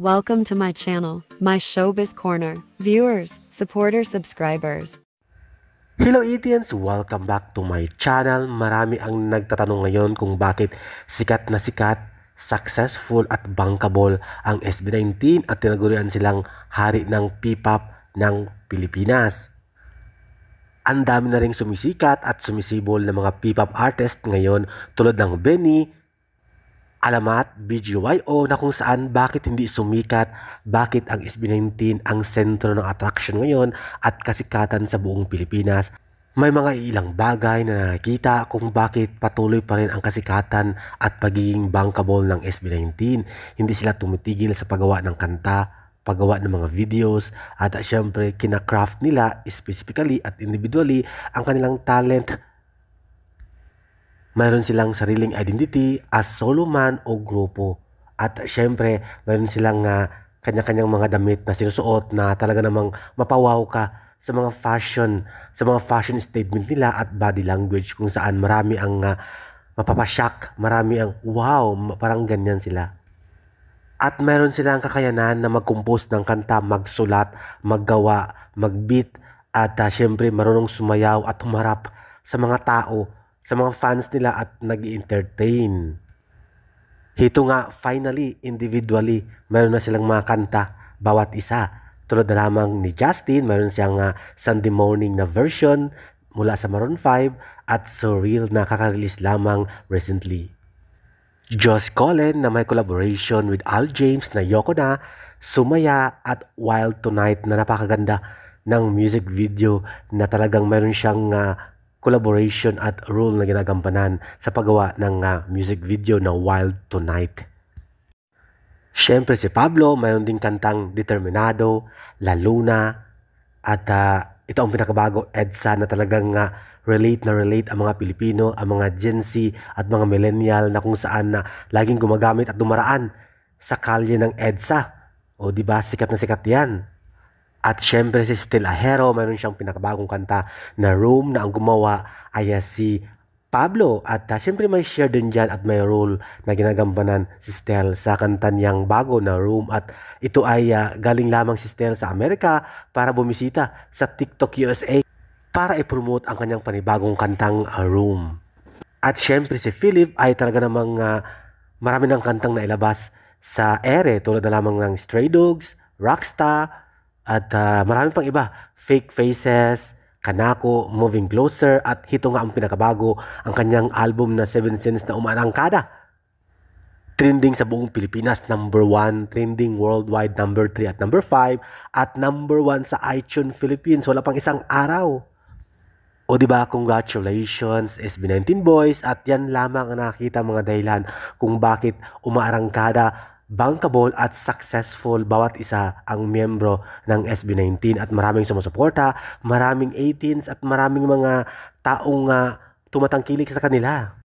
Welcome to my channel, my showbiz corner. Viewers, supporters, subscribers. Hello Etians! Welcome back to my channel. Marami ang nagtatanong ngayon kung bakit sikat na sikat, successful at bankable ang SB19 at tinagurian silang hari ng P-pop ng Pilipinas. Ang dami na ring sumisikat at sumisibol ng mga P-pop artist ngayon tulad ng Benny, alamat, BGYO na kung saan bakit hindi sumikat, bakit ang SB19 ang sentro ng attraction ngayon at kasikatan sa buong Pilipinas. May mga ilang bagay na nakikita kung bakit patuloy pa rin ang kasikatan at pagiging bankable ng SB19. Hindi sila tumitigil sa paggawa ng kanta, paggawa ng mga videos at uh, syempre kinakraft nila specifically at individually ang kanilang talent mayroon silang sariling identity as solo man o grupo. At syempre, mayroon silang uh, kanya-kanyang mga damit na sinusuot na talaga namang mapawaw ka sa mga fashion, sa mga fashion statement nila at body language kung saan marami ang uh, mapapasyak, marami ang wow, parang ganyan sila. At meron silang kakayanan na mag-compose ng kanta, magsulat, maggawa, magbeat, at uh, syempre marunong sumayaw at humarap sa mga tao sa mga fans nila at nag entertain Hito nga, finally, individually, meron na silang mga kanta, bawat isa. Tulad na lamang ni Justin, meron siyang uh, Sunday morning na version mula sa Maroon 5 at Surreal na kakarelease lamang recently. Josh Colin na may collaboration with Al James na Yoko na, Sumaya at Wild Tonight na napakaganda ng music video na talagang meron siyang uh, collaboration at role na ginagampanan sa paggawa ng uh, music video na Wild Tonight. Siyempre si Pablo, mayroon ding kantang Determinado, La Luna, at uh, ito ang pinakabago EDSA na talagang uh, relate na relate ang mga Pilipino, ang mga Gen Z at mga millennial na kung saan na laging gumagamit at dumaraan sa kalye ng EDSA. O di ba sikat na sikat 'yan. At syempre si Stella Hero, mayroon siyang pinakabagong kanta na Room na ang gumawa ay si Pablo. At uh, syempre may share din dyan at may role na ginagampanan si Stel sa kanta niyang bago na Room. At ito ay uh, galing lamang si Stel sa Amerika para bumisita sa TikTok USA para ipromote ang kanyang panibagong kantang uh, ah, Room. At syempre si Philip ay talaga namang uh, marami ng kantang nailabas sa ere tulad na lamang ng Stray Dogs, Rockstar, at uh, marami pang iba, Fake Faces, Kanako, Moving Closer at ito nga ang pinakabago, ang kanyang album na Seven Sins na umaarangkada. Trending sa buong Pilipinas, number 1, trending worldwide, number 3 at number 5, at number 1 sa iTunes Philippines, wala pang isang araw. O di ba congratulations SB19 Boys at yan lamang ang nakita mga dahilan kung bakit umaarangkada bankable at successful bawat isa ang miyembro ng SB19 at maraming sumusuporta, maraming 18s at maraming mga taong uh, tumatangkilik sa kanila.